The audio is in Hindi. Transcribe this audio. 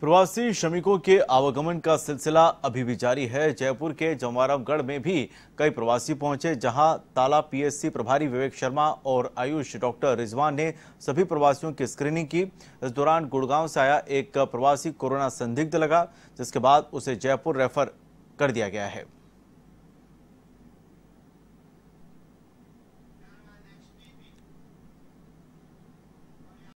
प्रवासी श्रमिकों के आवागमन का सिलसिला अभी भी जारी है जयपुर के जमारामगढ़ में भी कई प्रवासी पहुंचे जहां ताला पीएससी प्रभारी विवेक शर्मा और आयुष डॉक्टर रिजवान ने सभी प्रवासियों की स्क्रीनिंग की इस दौरान गुड़गांव से आया एक प्रवासी कोरोना संदिग्ध लगा जिसके बाद उसे जयपुर रेफर कर दिया गया है